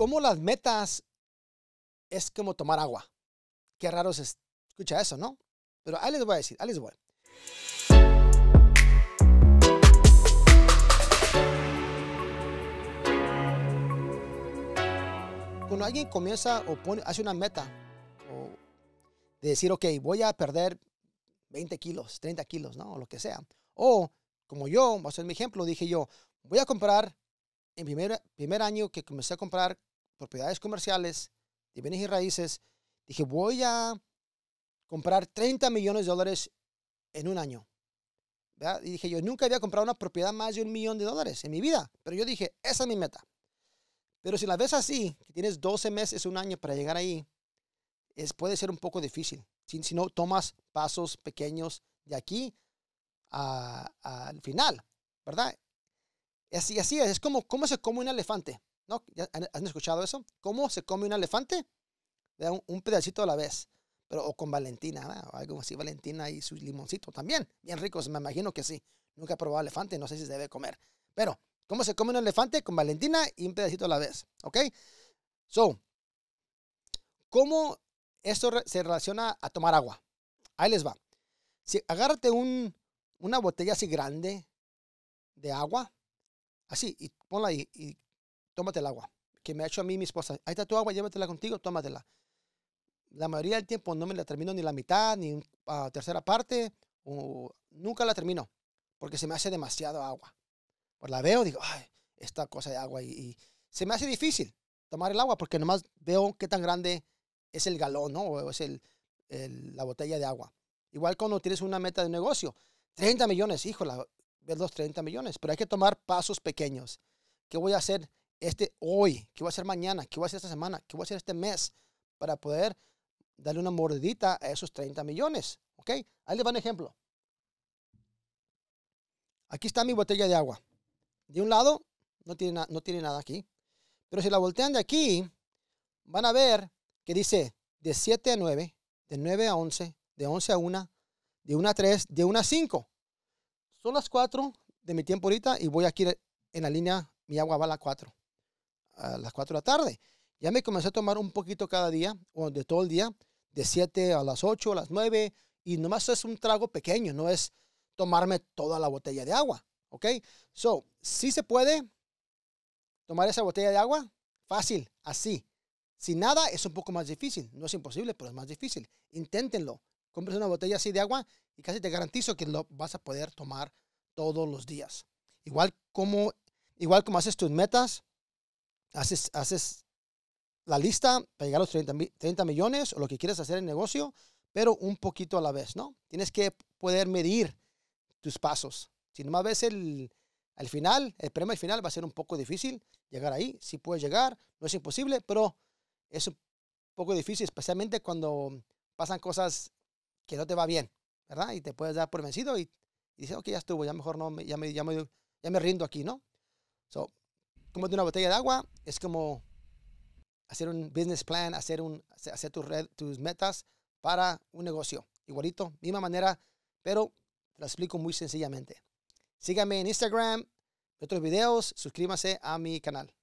Como las metas es como tomar agua. Qué raro se escucha eso, ¿no? Pero ahí les voy a decir, ahí les voy. Cuando alguien comienza o hace una meta o de decir, ok, voy a perder 20 kilos, 30 kilos, ¿no? O lo que sea. O como yo, voy a hacer mi ejemplo, dije yo, voy a comprar, en primer, primer año que comencé a comprar propiedades comerciales, de bienes y raíces, dije, voy a comprar 30 millones de dólares en un año. Y dije, yo nunca había comprado una propiedad más de un millón de dólares en mi vida, pero yo dije, esa es mi meta. Pero si la ves así, que tienes 12 meses, un año para llegar ahí, es, puede ser un poco difícil. Si, no tomas pasos pequeños de aquí al final, ¿verdad? Así, así es, es como se come un elefante. ¿No? han, escuchado eso? ¿Cómo se come un elefante? Un, pedacito a la vez. Pero, o con Valentina, algo así, Valentina y su limoncito también. Bien ricos, me imagino que sí. Nunca he probado elefante, no sé si se debe comer. Pero, ¿cómo se come un elefante? Con Valentina y un pedacito a la vez. ¿Ok? So, ¿cómo esto se relaciona a tomar agua? Ahí les va. Si agárrate una botella así grande de agua, así, y ponla ahí. y tómate el agua, que me ha hecho a mí mi esposa. Ahí está tu agua, llévatela contigo, tómatela. La mayoría del tiempo no me la termino ni la mitad, ni la tercera parte, nunca la termino, porque se me hace demasiado agua. Pues la veo, digo, ay, esta cosa de agua, y, se me hace difícil tomar el agua, porque nomás veo qué tan grande es el galón, ¿no? O es la botella de agua. Igual cuando tienes una meta de negocio, 30 millones, híjole, ver los 30 millones, pero hay que tomar pasos pequeños. ¿Qué voy a hacer este hoy, qué voy a hacer mañana, qué voy a hacer esta semana, qué voy a hacer este mes para poder darle una mordedita a esos 30 millones. ¿Ok? Ahí les va un ejemplo. Aquí está mi botella de agua. De un lado, no tiene, no tiene nada aquí. Pero si la voltean de aquí, van a ver que dice de 7 a 9, de 9 a 11, de 11 a 1, de 1 a 3, de 1 a 5. Son las 4 de mi tiempo ahorita y voy aquí en la línea, mi agua va a la 4 a las 4 de la tarde. Ya me comencé a tomar un poquito cada día, o de todo el día, de 7 a las 8, a las 9, y nomás es un trago pequeño, no es tomarme toda la botella de agua, ¿ok? So, si se puede tomar esa botella de agua, fácil, así. Sin nada es un poco más difícil, no es imposible, pero es más difícil. Inténtenlo, compres una botella así de agua y casi te garantizo que lo vas a poder tomar todos los días. Igual como, igual como haces tus metas, haces, haces la lista para llegar a los 30, 30 millones o lo que quieres hacer en negocio, pero un poquito a la vez, ¿no? Tienes que poder medir tus pasos. Si más ves el, al final, el premio al final va a ser un poco difícil llegar ahí. Si sí puedes llegar, no es imposible, pero es un poco difícil, especialmente cuando pasan cosas que no te va bien, ¿verdad? Y te puedes dar por vencido y, dices, ok, ya estuvo, ya mejor no, ya me, ya me, ya me rindo aquí, ¿no? So, como de una botella de agua, es como hacer un business plan, hacer, un, hacer tus metas para un negocio. Igualito, misma manera, pero te lo explico muy sencillamente. Síganme en Instagram, otros videos, suscríbase a mi canal.